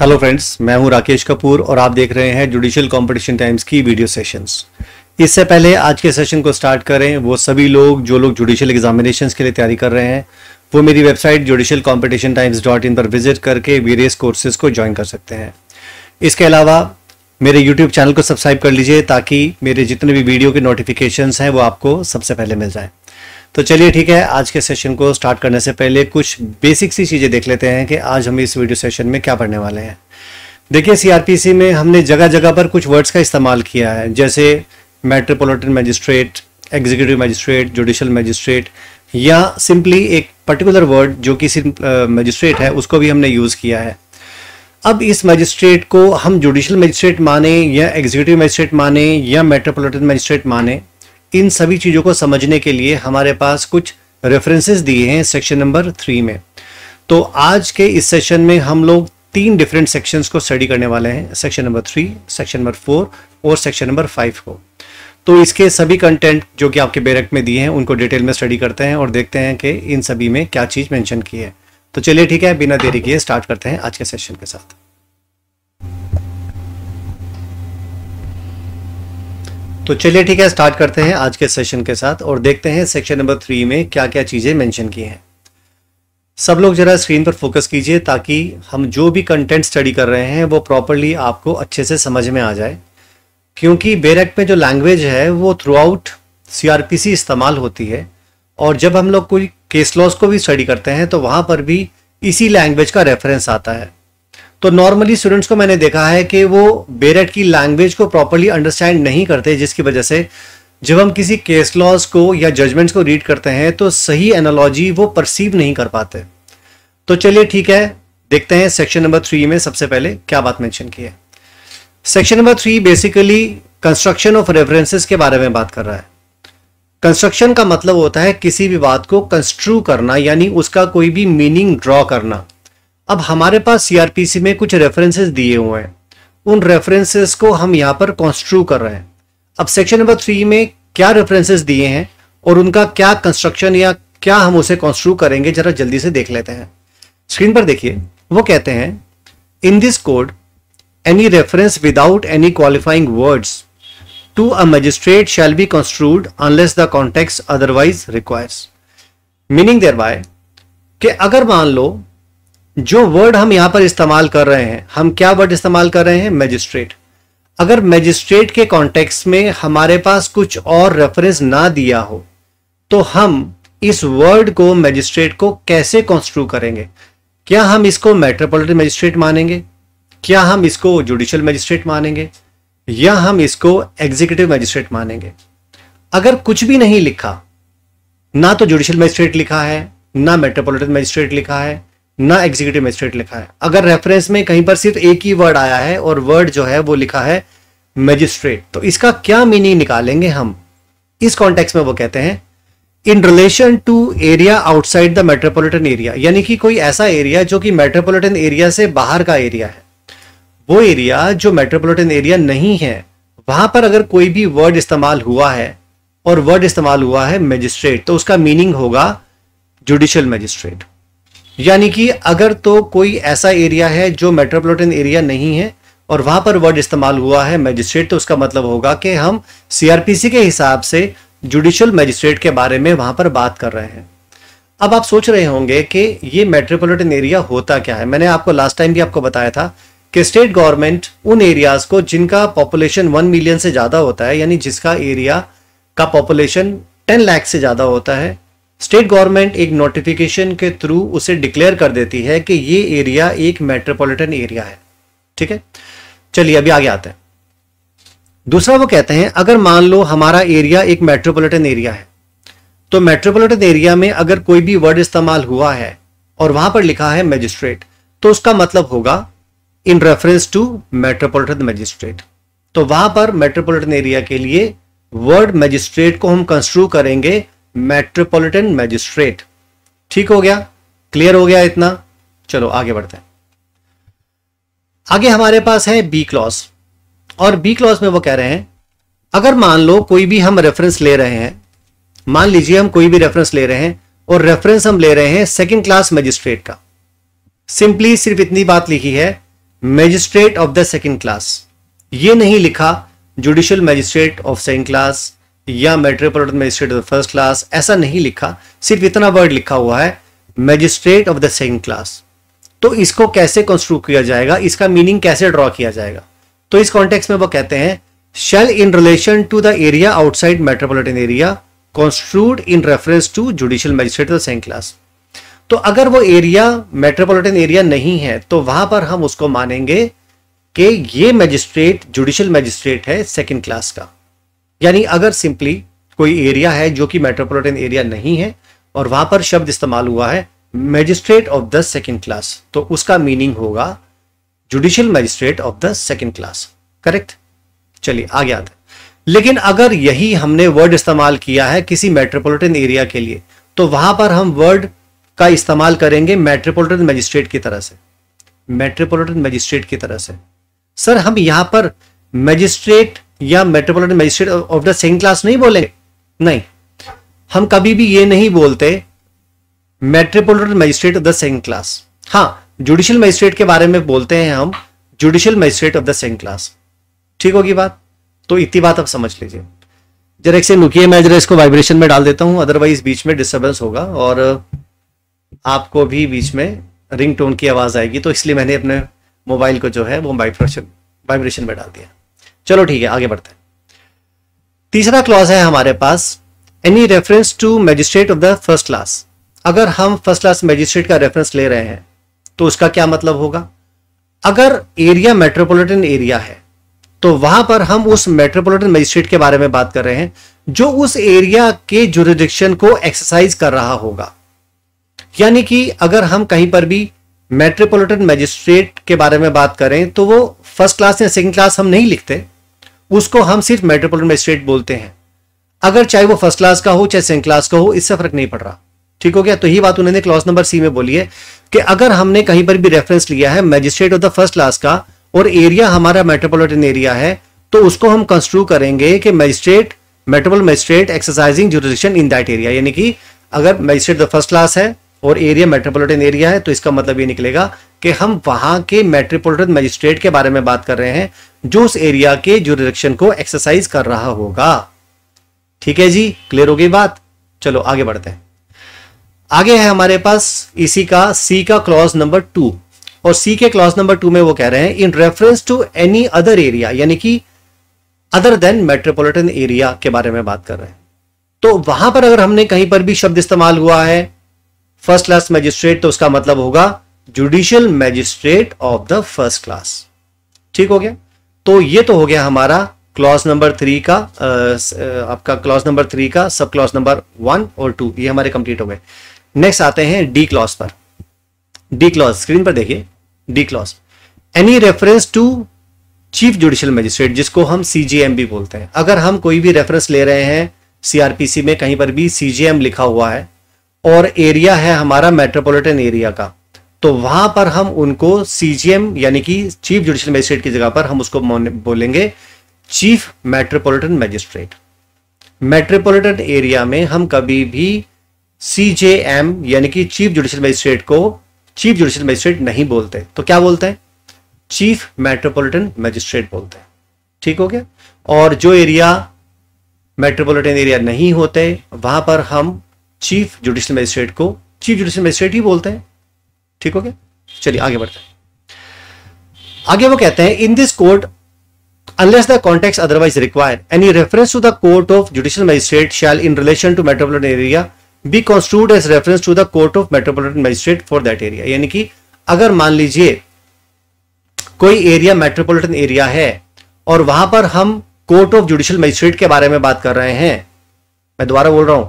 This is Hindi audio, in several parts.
हेलो फ्रेंड्स मैं हूं राकेश कपूर और आप देख रहे हैं जुडिशियल कंपटीशन टाइम्स की वीडियो सेशंस इससे पहले आज के सेशन को स्टार्ट करें वो सभी लोग जो लोग जुडिशियल एग्जामिनेशन के लिए तैयारी कर रहे हैं वो मेरी website judicial competition times dot in पर विजिट करके वेरियस कोर्सेज को ज्वाइन कर सकते हैं इसके अलावा मेरे यूट्यूब चैनल को सब्सक्राइब कर लीजिए ताकि मेरे जितने भी वीडियो के नोटिफिकेशंस हैं वो आपको सबसे पहले मिल जाएँ तो चलिए ठीक है आज के सेशन को स्टार्ट करने से पहले कुछ बेसिक सी चीज़ें देख लेते हैं कि आज हम इस वीडियो सेशन में क्या पढ़ने वाले हैं देखिए सीआरपीसी में हमने जगह जगह पर कुछ वर्ड्स का इस्तेमाल किया है जैसे metropolitan magistrate executive magistrate judicial magistrate या सिंपली एक पर्टिकुलर वर्ड जो कि मजिस्ट्रेट है उसको भी हमने यूज़ किया है अब इस मजिस्ट्रेट को हम जुडिशल मजिस्ट्रेट माने या एग्जीक्यूटिव मजिस्ट्रेट माने या मेट्रोपोलिटन मजिस्ट्रेट माने इन सभी चीज़ों को समझने के लिए हमारे पास कुछ रेफरेंसेस दिए हैं सेक्शन नंबर थ्री में तो आज के इस सेशन में हम लोग तीन डिफरेंट सेक्शंस को स्टडी करने वाले हैं section number three section number four और सेक्शन नंबर फाइव को तो इसके सभी कंटेंट जो कि आपके बेरक में दिए हैं उनको डिटेल में स्टडी करते हैं और देखते हैं कि इन सभी में क्या चीज़ मेंशन की है तो चलिए ठीक है बिना देरी किए स्टार्ट करते हैं आज के सेशन के साथ तो चलिए ठीक है स्टार्ट करते हैं आज के सेशन के साथ और देखते हैं सेक्शन नंबर थ्री में क्या क्या चीज़ें मेंशन की हैं सब लोग जरा स्क्रीन पर फोकस कीजिए ताकि हम जो भी कंटेंट स्टडी कर रहे हैं वो प्रॉपरली आपको अच्छे से समझ में आ जाए क्योंकि बेरेक में जो लैंग्वेज है वो थ्रू आउट सी इस्तेमाल होती है और जब हम लोग कोई केस लॉस को भी स्टडी करते हैं तो वहां पर भी इसी लैंग्वेज का रेफरेंस आता है तो नॉर्मली स्टूडेंट्स को मैंने देखा है कि वो बेरेट की लैंग्वेज को प्रॉपरली अंडरस्टैंड नहीं करते जिसकी वजह से जब हम किसी केस लॉज को या जजमेंट्स को रीड करते हैं तो सही एनालॉजी वो परसीव नहीं कर पाते तो चलिए ठीक है देखते हैं सेक्शन नंबर थ्री में सबसे पहले क्या बात मैंशन की है section number three basically construction of references के बारे में बात कर रहा है कंस्ट्रक्शन का मतलब होता है किसी भी बात को कंस्ट्रू करना यानी उसका कोई भी मीनिंग ड्रॉ करना अब हमारे पास सीआरपीसी में कुछ रेफरेंसेस दिए हुए हैं उन रेफरेंसेस को हम यहाँ पर कॉन्स्ट्रू कर रहे हैं अब सेक्शन नंबर थ्री में क्या रेफरेंसेस दिए हैं और उनका क्या कंस्ट्रक्शन या क्या हम उसे कॉन्स्ट्रू करेंगे जरा जल्दी से देख लेते हैं स्क्रीन पर देखिए वो कहते हैं in this code any reference without any qualifying words to a magistrate shall be construed unless the context otherwise requires meaning thereby कि अगर मान लो जो वर्ड हम यहां पर इस्तेमाल कर रहे हैं हम क्या वर्ड इस्तेमाल कर रहे हैं मैजिस्ट्रेट अगर मैजिस्ट्रेट के कॉन्टेक्स में हमारे पास कुछ और रेफरेंस ना दिया हो तो हम इस वर्ड को मैजिस्ट्रेट को कैसे कॉन्स्ट्रू करेंगे क्या हम इसको मेट्रोपोलिटन मैजिस्ट्रेट मानेंगे क्या हम इसको जुडिशल मैजिस्ट्रेट मानेंगे या हम इसको एग्जीक्यूटिव मैजिस्ट्रेट मानेंगे अगर कुछ भी नहीं लिखा ना तो जुडिशल मैजिस्ट्रेट लिखा है ना मेट्रोपोलिटन मैजिस्ट्रेट लिखा है ना एग्जीक्यूटिव मजिस्ट्रेट लिखा है अगर रेफरेंस में कहीं पर सिर्फ एक ही वर्ड आया है और वर्ड जो है वो लिखा है मजिस्ट्रेट तो इसका क्या मीनिंग निकालेंगे हम इस कॉन्टेक्स में वो कहते हैं in relation to area outside the metropolitan area यानी कि कोई ऐसा एरिया जो कि मेट्रोपोलिटन एरिया से बाहर का एरिया है वो एरिया जो मेट्रोपोलिटन एरिया नहीं है वहां पर अगर कोई भी वर्ड इस्तेमाल हुआ है और वर्ड इस्तेमाल हुआ है मजिस्ट्रेट तो उसका मीनिंग होगा जुडिशियल मजिस्ट्रेट यानी कि अगर तो कोई ऐसा एरिया है जो मेट्रोपोलिटन एरिया नहीं है और वहां पर वर्ड इस्तेमाल हुआ है मैजिस्ट्रेट तो उसका मतलब होगा कि हम सीआरपीसी के हिसाब से जुडिशल मैजिस्ट्रेट के बारे में वहां पर बात कर रहे हैं अब आप सोच रहे होंगे कि ये मेट्रोपोलिटन एरिया होता क्या है मैंने आपको लास्ट टाइम भी आपको बताया था कि स्टेट गवर्नमेंट उन एरियाज को जिनका पॉपुलेशन वन मिलियन से ज़्यादा होता है यानी जिसका एरिया का पॉपुलेशन टेन लाख से ज़्यादा होता है स्टेट गवर्नमेंट एक नोटिफिकेशन के थ्रू उसे डिक्लेयर कर देती है कि ये एरिया एक मेट्रोपॉलिटन एरिया है ठीक है चलिए अभी आगे आते हैं दूसरा वो कहते हैं अगर मान लो हमारा एरिया एक मेट्रोपॉलिटन एरिया है तो मेट्रोपॉलिटन एरिया में अगर कोई भी वर्ड इस्तेमाल हुआ है और वहां पर लिखा है मजिस्ट्रेट तो उसका मतलब होगा in reference to metropolitan magistrate तो वहां पर मेट्रोपोलिटन एरिया के लिए वर्ड मजिस्ट्रेट को हम कंस्ट्रू करेंगे मेट्रोपॉलिटन मैजिस्ट्रेट ठीक हो गया क्लियर हो गया इतना चलो आगे बढ़ते हैं आगे हमारे पास है बी क्लॉस और बी क्लॉस में वो कह रहे हैं अगर मान लो कोई भी हम रेफरेंस ले रहे हैं मान लीजिए हम कोई भी रेफरेंस ले रहे हैं और रेफरेंस हम ले रहे हैं सेकंड क्लास मजिस्ट्रेट का सिंपली सिर्फ इतनी बात लिखी है magistrate of the second class ये नहीं लिखा judicial magistrate of second class या metropolitan magistrate of the first class ऐसा नहीं लिखा सिर्फ इतना वर्ड लिखा हुआ है magistrate of the second class तो इसको कैसे कंस्ट्रू किया जाएगा इसका मीनिंग कैसे ड्रॉ किया जाएगा तो इस कॉन्टेक्स में वो कहते हैं shall in relation to the area outside metropolitan area construed in reference to judicial magistrate of the second class तो अगर वो एरिया मेट्रोपोलिटन एरिया नहीं है तो वहां पर हम उसको मानेंगे कि ये मजिस्ट्रेट जुडिशियल मजिस्ट्रेट है सेकेंड क्लास का यानी अगर सिंपली कोई एरिया है जो कि मेट्रोपोलिटन एरिया नहीं है और वहां पर शब्द इस्तेमाल हुआ है magistrate of the second class तो उसका मीनिंग होगा judicial magistrate of the second class correct चलिए आगे आते लेकिन अगर यही हमने वर्ड इस्तेमाल किया है किसी मेट्रोपोलिटन एरिया के लिए तो वहां पर हम वर्ड का इस्तेमाल करेंगे मेट्रोपोलिटन मजिस्ट्रेट की तरह से मेट्रोपोलिटन मजिस्ट्रेट की तरह से सर हम यहां पर मजिस्ट्रेट या metropolitan magistrate of the same class नहीं बोलेंगे नहीं हम कभी भी ये नहीं बोलते metropolitan magistrate of the same class हाँ जुडिशियल मजिस्ट्रेट के बारे में बोलते हैं हम judicial magistrate of the same class ठीक होगी बात तो इतनी बात आप समझ लीजिए जरा एक से नुकिए मैं जरा इसको वाइब्रेशन में डाल देता हूँ अदरवाइज बीच में डिस्टर्बेंस होगा और आपको भी बीच में रिंग टोन की आवाज़ आएगी तो इसलिए मैंने अपने मोबाइल को जो है वो वाइब्रेशन वाइब्रेशन में डाल दिया चलो ठीक है आगे बढ़ते हैं तीसरा क्लॉज है हमारे पास any reference to magistrate of the first class अगर हम फर्स्ट क्लास मैजिस्ट्रेट का रेफरेंस ले रहे हैं तो उसका क्या मतलब होगा अगर एरिया मेट्रोपॉलिटन एरिया है तो वहां पर हम उस मेट्रोपॉलिटन मजिस्ट्रेट के बारे में बात कर रहे हैं जो उस एरिया के जुरिडिक्शन को एक्सरसाइज कर रहा होगा यानी कि अगर हम कहीं पर भी मेट्रोपॉलिटन मजिस्ट्रेट के बारे में बात करें तो वो फर्स्ट क्लास या सेकंड क्लास हम नहीं लिखते उसको हम सिर्फ मेट्रोपोलिटन मजिस्ट्रेट बोलते हैं अगर चाहे वो फर्स्ट क्लास का हो चाहे सेकेंड क्लास का हो इससे फर्क नहीं पड़ रहा ठीक हो गया तो यही बात उन्होंने क्लॉज नंबर सी में बोली है कि अगर हमने कहीं पर भी रेफरेंस लिया है magistrate of the first class का और एरिया हमारा मेट्रोपोलिटन एरिया है तो उसको हम कंस्ट्रू करेंगे कि magistrate metropolitan magistrate exercising jurisdiction in that area यानी कि अगर मजिस्ट्रेट द फर्स्ट क्लास है और एरिया मेट्रोपोलिटन एरिया है तो इसका मतलब ये निकलेगा कि हम वहां के मेट्रोपोलिटन मजिस्ट्रेट के बारे में बात कर रहे हैं जो उस एरिया के जुरिडिक्शन को एक्सरसाइज कर रहा होगा ठीक है जी क्लियर हो गई बात चलो आगे बढ़ते हैं आगे है हमारे पास इसी का सी का क्लॉज नंबर टू और सी के क्लॉज नंबर टू में वो कह रहे हैं in reference to any other area यानी कि अदर देन मेट्रोपोलिटन एरिया के बारे में बात कर रहे हैं तो वहां पर अगर हमने कहीं पर भी शब्द इस्तेमाल हुआ है फर्स्ट क्लास मैजिस्ट्रेट तो उसका मतलब होगा judicial magistrate of the first class ठीक हो गया तो ये तो हो गया हमारा क्लॉज नंबर थ्री का आ, आपका क्लॉज नंबर थ्री का सब क्लॉज नंबर वन और टू ये हमारे कंप्लीट हो गए नेक्स्ट आते हैं डी क्लॉज पर डी क्लॉज स्क्रीन पर देखिए D clause any reference to chief judicial magistrate जिसको हम सीजीएम भी बोलते हैं अगर हम कोई भी रेफरेंस ले रहे हैं सीआरपीसी में कहीं पर भी सीजीएम लिखा हुआ है और एरिया है हमारा मेट्रोपॉलिटन एरिया का तो वहां पर हम उनको सीजीएम यानी कि चीफ जुडिशियल मजिस्ट्रेट की जगह पर हम उसको बोलेंगे chief metropolitan magistrate metropolitan area में हम कभी भी सीजेएम यानी कि चीफ जुडिशियल मजिस्ट्रेट को चीफ जुडिशियल मजिस्ट्रेट नहीं बोलते तो क्या बोलते हैं चीफ मेट्रोपॉलिटन मजिस्ट्रेट बोलते हैं ठीक हो गया और जो एरिया मेट्रोपॉलिटन एरिया नहीं होते वहां पर हम चीफ जुडिशियल मजिस्ट्रेट को चीफ जुडिशियल मजिस्ट्रेट ही बोलते हैं ठीक हो गया चलिए आगे बढ़ते हैं आगे वो कहते हैं in this court unless the context otherwise require any reference to the court of judicial magistrate shall in relation to metropolitan area be constitute as reference to the court of metropolitan magistrate for that area यानी कि अगर मान लीजिए कोई एरिया मेट्रोपोलिटन एरिया है और वहां पर हम कोर्ट ऑफ जुडिशियल मजिस्ट्रेट के बारे में बात कर रहे हैं मैं दोबारा बोल रहा हूं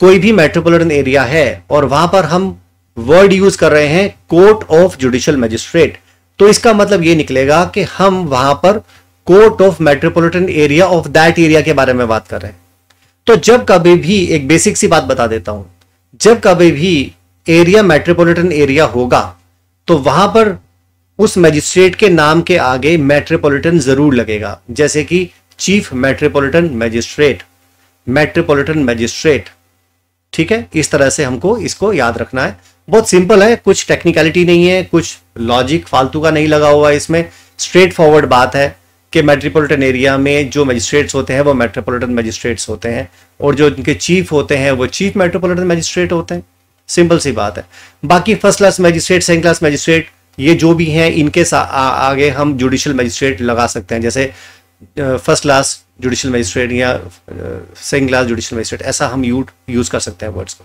कोई भी मेट्रोपोलिटन एरिया है और वहां पर हम वर्ड यूज कर रहे हैं कोर्ट ऑफ जुडिशियल मजिस्ट्रेट तो इसका मतलब ये निकलेगा कि हम वहां पर court of metropolitan area of that area के बारे में बात कर रहे हैं तो जब कभी भी एक बेसिक सी बात बता देता हूं जब कभी भी एरिया मेट्रोपोलिटन एरिया होगा तो वहां पर उस मजिस्ट्रेट के नाम के आगे मेट्रोपोलिटन जरूर लगेगा जैसे कि chief metropolitan magistrate metropolitan magistrate ठीक है इस तरह से हमको इसको याद रखना है बहुत सिंपल है कुछ टेक्निकलिटी नहीं है कुछ लॉजिक फालतू का नहीं लगा हुआ इसमें स्ट्रेट फॉरवर्ड बात है कि मेट्रोपोलिटन एरिया में जो मजिस्ट्रेट्स होते हैं वो मेट्रोपोलिटन मजिस्ट्रेट्स होते हैं और जो उनके चीफ होते हैं वो चीफ मेट्रोपोलिटन मजिस्ट्रेट होते हैं सिंपल सी बात है बाकी first class magistrate second class magistrate ये जो भी हैं इनके आ, आगे हम जुडिशल मजिस्ट्रेट लगा सकते हैं जैसे फर्स्ट क्लास जुडिशल मजिस्ट्रेट या सेकेंड क्लास जुडिशल मजिस्ट्रेट ऐसा हम यूज कर सकते हैं वर्ड्स को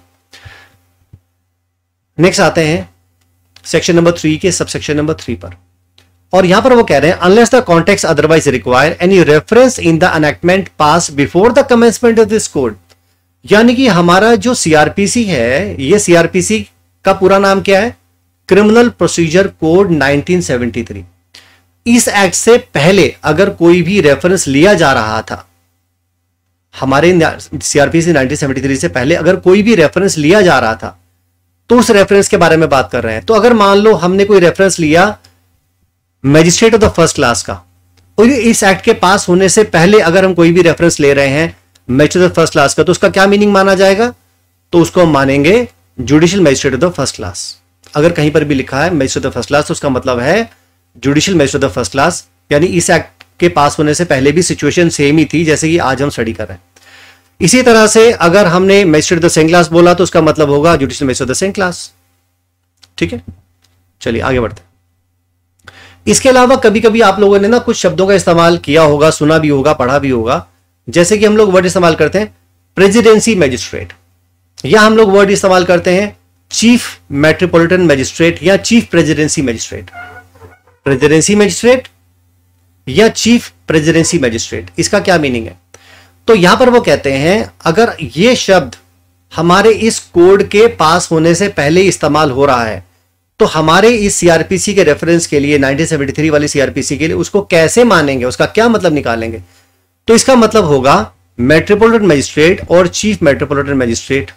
नेक्स्ट आते हैं सेक्शन नंबर थ्री के सब सेक्शन नंबर थ्री पर और यहां पर वो कह रहे हैं unless the context otherwise require any reference in the enactment pass before the commencement of this code यानी कि हमारा जो सीआरपीसी है ये सीआरपीसी का पूरा नाम क्या है क्रिमिनल प्रोसीजर कोड 1973 इस एक्ट से पहले अगर कोई भी रेफरेंस लिया जा रहा था हमारे सीआरपीसी 1973 से पहले अगर कोई भी रेफरेंस लिया जा रहा था तो उस रेफरेंस के बारे में बात कर रहे हैं तो अगर मान लो हमने कोई रेफरेंस लिया magistrate of the first class का और इस एक्ट के पास होने से पहले अगर हम कोई भी रेफरेंस ले रहे हैं मैजिस्ट्रेट ऑफ फर्स्ट क्लास का तो उसका क्या मीनिंग माना जाएगा तो उसको हम मानेंगे judicial magistrate of the first class अगर कहीं पर भी लिखा है मैजिस्ट्रेट ऑफ फर्स्ट क्लास तो उसका मतलब है जुडिशियल मजिस्ट्रेट फर्स्ट क्लास यानी इस एक्ट के पास होने से पहले भी सिचुएशन सेम ही थी जैसे कि आज हम स्टडी कर रहे हैं इसी तरह से अगर हमने मजिस्ट्रेट द सेम क्लास बोला तो उसका मतलब होगा judicial magistrate the same class ठीक है चलिए आगे बढ़ते हैं इसके अलावा कभी कभी आप लोगों ने ना कुछ शब्दों का इस्तेमाल किया होगा सुना भी होगा पढ़ा भी होगा जैसे कि हम लोग वर्ड इस्तेमाल करते हैं प्रेजिडेंसी मैजिस्ट्रेट या हम लोग वर्ड इस्तेमाल करते हैं चीफ मेट्रोपॉलिटन मैजिस्ट्रेट या chief presidency magistrate presidency magistrate या चीफ प्रेजिडेंसी मजिस्ट्रेट इसका क्या मीनिंग है तो यहां पर वो कहते हैं अगर ये शब्द हमारे इस कोड के पास होने से पहले इस्तेमाल हो रहा है तो हमारे इस सीआरपीसी के रेफरेंस के लिए 1973 वाली सीआरपीसी के लिए उसको कैसे मानेंगे उसका क्या मतलब निकालेंगे तो इसका मतलब होगा मेट्रोपोलिटन मजिस्ट्रेट और चीफ मेट्रोपोलिटन मजिस्ट्रेट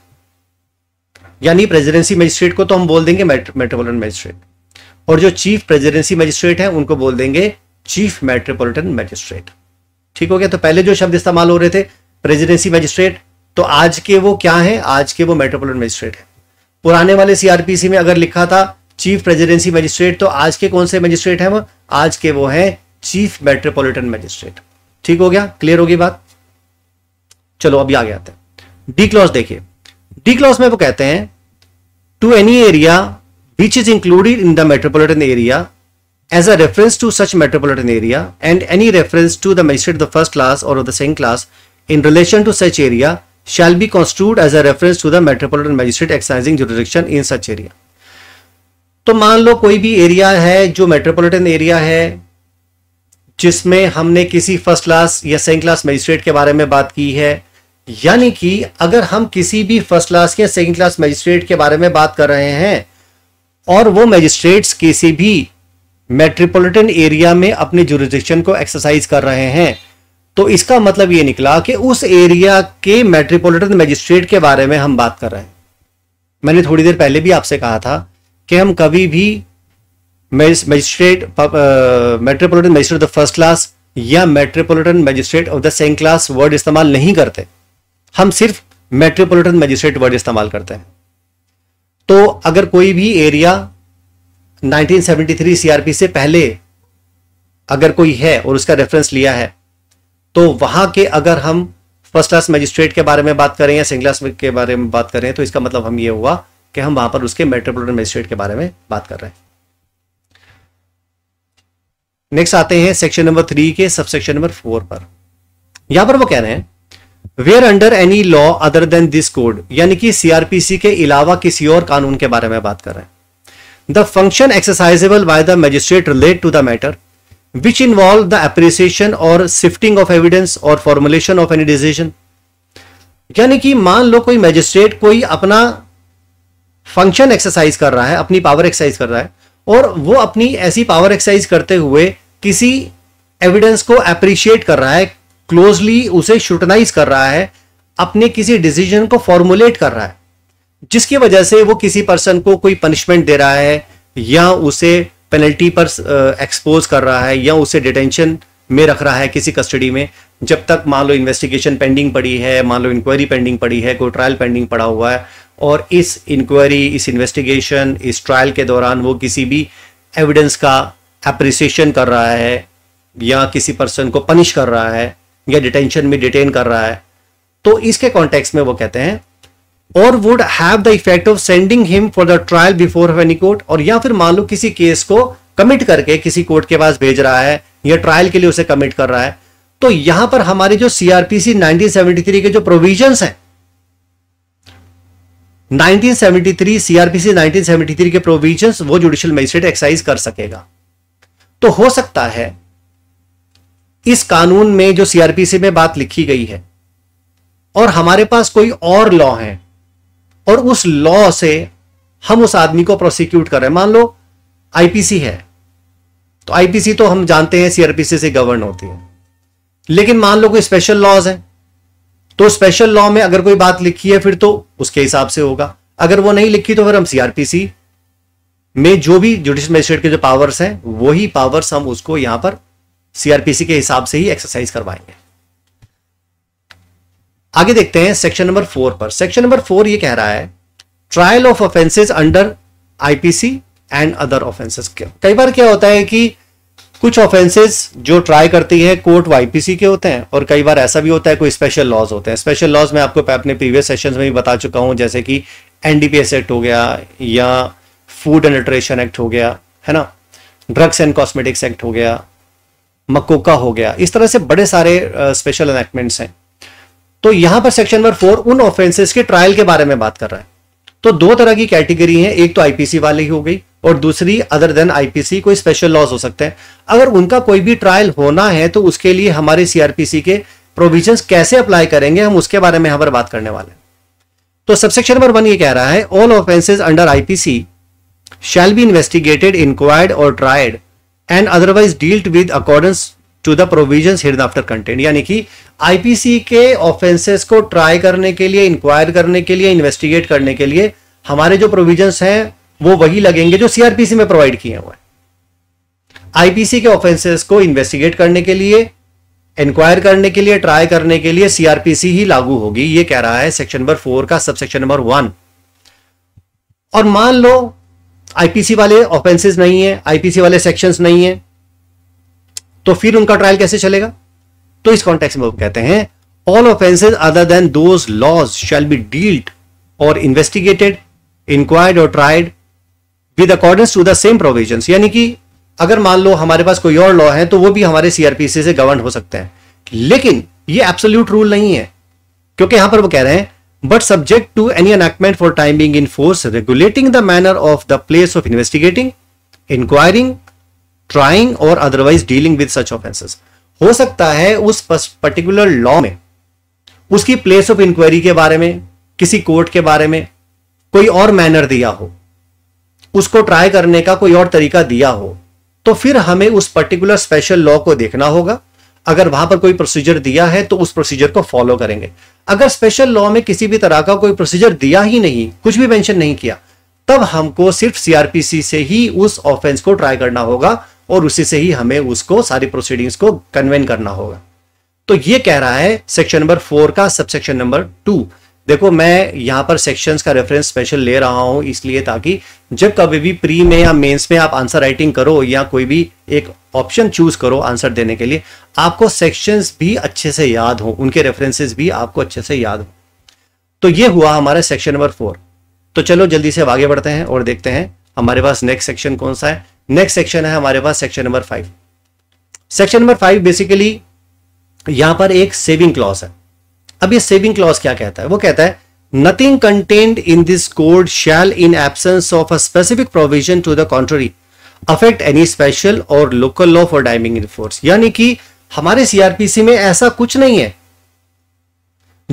यानी प्रेजिडेंसी मजिस्ट्रेट को तो हम बोल देंगे मेट्रोपोलिटन मजिस्ट्रेट और जो चीफ प्रेजिडेंसी मजिस्ट्रेट है उनको बोल देंगे चीफ मेट्रोपोलिटन मजिस्ट्रेट ठीक हो गया तो पहले जो शब्द इस्तेमाल हो रहे थे प्रेजिडेंसी मजिस्ट्रेट तो आज के वो क्या है आज के वो मेट्रोपोलिटन मजिस्ट्रेट है पुराने वाले सीआरपीसी में अगर लिखा था चीफ प्रेजिडेंसी मजिस्ट्रेट तो आज के कौन से मजिस्ट्रेट है वो आज के वो है चीफ मेट्रोपोलिटन मजिस्ट्रेट ठीक हो गया क्लियर होगी बात चलो अभी आगे आते हैं डी क्लॉज देखिए डी क्लॉज में वो कहते हैं to any area which is included in the metropolitan area as a reference to such metropolitan area and any reference to the magistrate of the first class or of the second class in relation to such area shall be construed as a reference to the metropolitan magistrate exercising jurisdiction in such area. तो मान लो कोई भी एरिया है जो मेट्रोपॉलिटन एरिया है जिसमें हमने किसी फर्स्ट क्लास या सेकंड क्लास मजिस्ट्रेट के बारे में बात की है यानी कि अगर हम किसी भी फर्स्ट क्लास या सेकंड क्लास मजिस्ट्रेट के बारे में बात कर रहे हैं और वो मैजिस्ट्रेट्स किसी भी मेट्रोपॉलिटन एरिया में अपने जुरिस्डिक्शन को एक्सरसाइज कर रहे हैं तो इसका मतलब ये निकला कि उस एरिया के मेट्रोपॉलिटन मैजिस्ट्रेट के बारे में हम बात कर रहे हैं मैंने थोड़ी देर पहले भी आपसे कहा था कि हम कभी भी magistrate metropolitan magistrate of the first class या metropolitan magistrate of the second class word इस्तेमाल नहीं करते हम सिर्फ मेट्रोपॉलिटन मजिस्ट्रेट वर्ड इस्तेमाल करते हैं तो अगर कोई भी एरिया 1973 सीआरपी से पहले अगर कोई है और उसका रेफरेंस लिया है तो वहां के अगर हम फर्स्ट क्लास मजिस्ट्रेट के बारे में बात करें या सिंगल क्लास के बारे में बात करें तो इसका मतलब हम ये हुआ कि हम वहां पर उसके मेट्रोपोलिटन मजिस्ट्रेट के बारे में बात कर रहे हैं नेक्स्ट आते हैं सेक्शन नंबर थ्री के सबसेक्शन नंबर फोर पर यहां पर वो कह रहे हैं where under any law other than this code यानी कि सीआरपीसी के अलावा किसी और कानून के बारे में बात कर रहे हैं the function exercisable by the magistrate relate to the matter which involve the appreciation or shifting of evidence or formulation of any decision यानी कि मान लो कोई मजिस्ट्रेट कोई अपना फंक्शन एक्सरसाइज कर रहा है अपनी पावर एक्सरसाइज कर रहा है और वो अपनी ऐसी पावर एक्सरसाइज करते हुए किसी एविडेंस को अप्रिशिएट कर रहा है क्लोजली उसे शुटनाइज कर रहा है अपने किसी डिसीजन को फॉर्मुलेट कर रहा है जिसकी वजह से वो किसी पर्सन को कोई पनिशमेंट दे रहा है या उसे पेनल्टी पर एक्सपोज कर रहा है या उसे डिटेंशन में रख रहा है किसी कस्टडी में जब तक मान लो इन्वेस्टिगेशन पेंडिंग पड़ी है मान लो इंक्वायरी पेंडिंग पड़ी है कोई ट्रायल पेंडिंग पड़ा हुआ है और इस इंक्वायरी इस इन्वेस्टिगेशन इस ट्रायल के दौरान वो किसी भी एविडेंस का अप्रिसिएशन कर रहा है या किसी पर्सन को पनिश कर रहा है या डिटेंशन में डिटेन कर रहा है तो इसके कॉन्टेक्स्ट में वो कहते हैं or would have the effect of sending him for the trial before any court और या फिर मान लो किसी केस को कमिट करके किसी कोर्ट के पास भेज रहा है या ट्रायल के लिए उसे कमिट कर रहा है तो यहां पर हमारे जो सीआरपीसी 1973 के जो प्रोविजन है 1973 सीआरपीसी 1973 के प्रोविजंस वो जुडिशियल मजिस्ट्रेट एक्साइज कर सकेगा तो हो सकता है इस कानून में जो सीआरपीसी में बात लिखी गई है और हमारे पास कोई और लॉ है और उस लॉ से हम उस आदमी को प्रोसिक्यूट कर रहे हैं मान लो आईपीसी है तो आईपीसी तो हम जानते हैं सीआरपीसी से गवर्न होती है लेकिन मान लो कोई स्पेशल लॉज है तो स्पेशल लॉ में अगर कोई बात लिखी है फिर तो उसके हिसाब से होगा अगर वो नहीं लिखी तो फिर हम सीआरपीसी में जो भी जुडिशियल मजिस्ट्रेट के जो पावर्स हैं वही पावर्स हम उसको यहां पर सीआरपीसी के हिसाब से ही एक्सरसाइज करवाएंगे आगे देखते हैं सेक्शन नंबर फोर पर सेक्शन नंबर फोर ये कह रहा है trial of offences under IPC and other offences कई बार क्या होता है कि कुछ ऑफेंसेस जो ट्राई करती है कोर्ट वाईपीसी के होते हैं और कई बार ऐसा भी होता है कोई स्पेशल लॉज होते हैं स्पेशल लॉज मैं आपको अपने प्रीवियस सेशंस में भी बता चुका हूं जैसे कि एनडीपीएस एक्ट हो गया या फूड एंड एक्ट हो गया है ना ड्रग्स एंड कॉस्मेटिक्स एक्ट हो गया मकोका हो गया इस तरह से बड़े सारे स्पेशल एनेक्टमेंट्स हैं तो यहां पर सेक्शन नंबर फोर उन ऑफेंसेस के ट्रायल के बारे में बात कर रहा है तो दो तरह की कैटेगरी है एक तो आईपीसी वाली हो गई और दूसरी अदर देन आईपीसी कोई स्पेशल लॉज हो सकते हैं अगर उनका कोई भी ट्रायल होना है तो उसके लिए हमारे सीआरपीसी के प्रोविजन कैसे अप्लाई करेंगे हम उसके बारे में यहां पर बात करने वाले हैं तो सबसेक्शन नंबर वन ये कह रहा है all offences under IPC shall be investigated inquired or tried and otherwise dealt with accordance to the provision hereinafter content यानी कि आईपीसी के ऑफेंसेस को ट्राई करने के लिए इंक्वायर करने के लिए इन्वेस्टिगेट करने के लिए हमारे जो प्रोविजन हैं वो वही लगेंगे जो सीआरपीसी में प्रोवाइड किए हुए आईपीसी के ऑफेंसेस को इन्वेस्टिगेट करने के लिए इंक्वायर करने के लिए ट्राई करने के लिए सीआरपीसी ही लागू होगी ये कह रहा है सेक्शन नंबर फोर का सबसेक्शन नंबर वन और मान लो आईपीसी वाले ऑफेंसेस नहीं है आईपीसी वाले सेक्शंस नहीं है तो फिर उनका ट्रायल कैसे चलेगा तो इस कॉन्टेक्स में वो कहते हैं all offences other than those laws shall be dealt or investigated inquired or tried with according to the same provision यानी कि अगर मान लो हमारे पास कोई और लॉ है तो वो भी हमारे सीआरपीसी से गवर्न हो सकते हैं लेकिन ये एब्सोल्यूट रूल नहीं है क्योंकि यहां पर वो कह रहे हैं but subject to any enactment for time being in force regulating the manner of the place of investigating, inquiring, trying or otherwise dealing with such offenses. हो सकता है उस पर्टिकुलर लॉ में उसकी प्लेस ऑफ इंक्वायरी के बारे में किसी कोर्ट के बारे में कोई और मैनर दिया हो उसको ट्राई करने का कोई और तरीका दिया हो तो फिर हमें उस पर्टिकुलर स्पेशल लॉ को देखना होगा अगर वहां पर कोई प्रोसीजर दिया है तो उस प्रोसीजर को फॉलो करेंगे अगर स्पेशल लॉ में किसी भी तरह का कोई प्रोसीजर दिया ही नहीं कुछ भी मेंशन नहीं किया तब हमको सिर्फ सीआरपीसी से ही उस ऑफेंस को ट्राई करना होगा और उसी से ही हमें उसको सारी प्रोसीडिंग्स को कन्वेन करना होगा तो ये कह रहा है सेक्शन नंबर फोर का सबसेक्शन नंबर टू देखो मैं यहाँ पर सेक्शंस का रेफरेंस स्पेशल ले रहा हूँ इसलिए ताकि जब कभी भी प्री में या मेंस में आप आंसर राइटिंग करो या कोई भी एक ऑप्शन चूज करो आंसर देने के लिए आपको सेक्शंस भी अच्छे से याद हो उनके रेफरेंसेस भी आपको अच्छे से याद हो तो ये हुआ हमारा सेक्शन नंबर फोर तो चलो जल्दी से आगे बढ़ते हैं और देखते हैं हमारे पास नेक्स्ट सेक्शन कौन सा है नेक्स्ट सेक्शन है हमारे पास section number five section number five basically यहां पर एक सेविंग क्लॉज है अब ये सेविंग क्लॉज क्या कहता है वो कहता है nothing contained in this code shall in absence of a specific provision to the contrary affect any special or local law for time being in force यानी कि हमारे सीआरपीसी में ऐसा कुछ नहीं है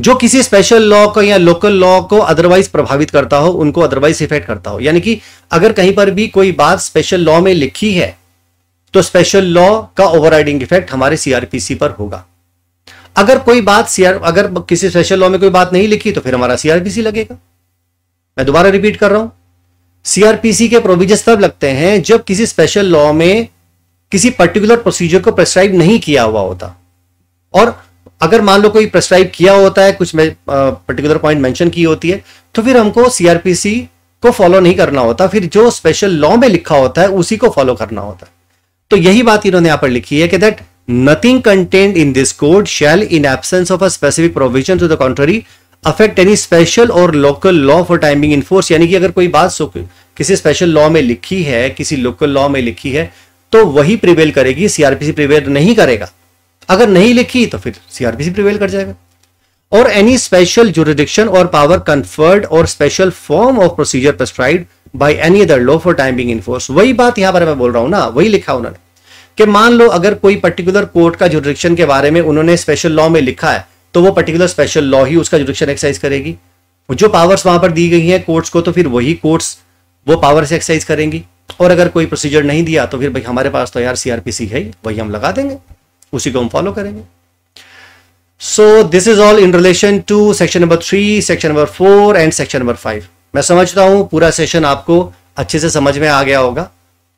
जो किसी स्पेशल लॉ को या लोकल लॉ को अदरवाइज प्रभावित करता हो उनको अदरवाइज इफेक्ट करता हो यानी कि अगर कहीं पर भी कोई बात स्पेशल लॉ में लिखी है तो स्पेशल लॉ का ओवरराइडिंग इफेक्ट हमारे सीआरपीसी पर होगा अगर कोई बात सीआर अगर किसी स्पेशल लॉ में कोई बात नहीं लिखी तो फिर हमारा सीआरपीसी लगेगा मैं दोबारा रिपीट कर रहा हूं सीआरपीसी के प्रोविजन तब लगते हैं जब किसी स्पेशल लॉ में किसी पर्टिकुलर प्रोसीजर को प्रेस्क्राइब नहीं किया हुआ होता और अगर मान लो कोई प्रेस्क्राइब किया होता है कुछ पर्टिकुलर पॉइंट मेंशन की होती है तो फिर हमको सीआरपीसी को फॉलो नहीं करना होता फिर जो स्पेशल लॉ में लिखा होता है उसी को फॉलो करना होता है तो यही बात इन्होंने यहां पर लिखी है कि that nothing contained in this code shall in absence of a specific provision to the contrary affect any special or local law for timing in force यानी कि अगर कोई बात सो किसी स्पेशल लॉ में लिखी है किसी लोकल लॉ में लिखी है तो वही प्रिवेल करेगी सीआरपीसी प्रिवेल नहीं करेगा अगर नहीं लिखी तो फिर सीआरपीसी प्रिवेल कर जाएगा or any special jurisdiction or power conferred or special form of procedure prescribe by any other law for time being वही बात यहां पर मैं बोल रहा हूं ना वही लिखा उन्होंने कि मान लो अगर कोई पर्टिकुलर कोर्ट का जुडिक्शन के बारे में उन्होंने स्पेशल लॉ में लिखा है तो वो पर्टिकुलर स्पेशल लॉ ही उसका जुडिक्शन एक्सरसाइज करेगी जो पावर्स वहां पर दी गई हैं कोर्ट्स को तो फिर वही कोर्ट्स वो पावर्स एक्सरसाइज करेंगी और अगर कोई प्रोसीजर नहीं दिया तो फिर भाई हमारे पास तो यार सीआरपीसी है वही हम लगा देंगे उसी को हम फॉलो करेंगे so this is all in relation to section number three section number four and section number five मैं समझता हूं पूरा सेशन आपको अच्छे से समझ में आ गया होगा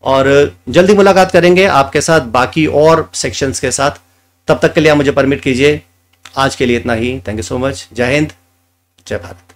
और जल्दी मुलाकात करेंगे आपके साथ बाकी और सेक्शंस के साथ तब तक के लिए आप मुझे परमिट कीजिए आज के लिए इतना ही थैंक यू सो मच जय हिंद जय भारत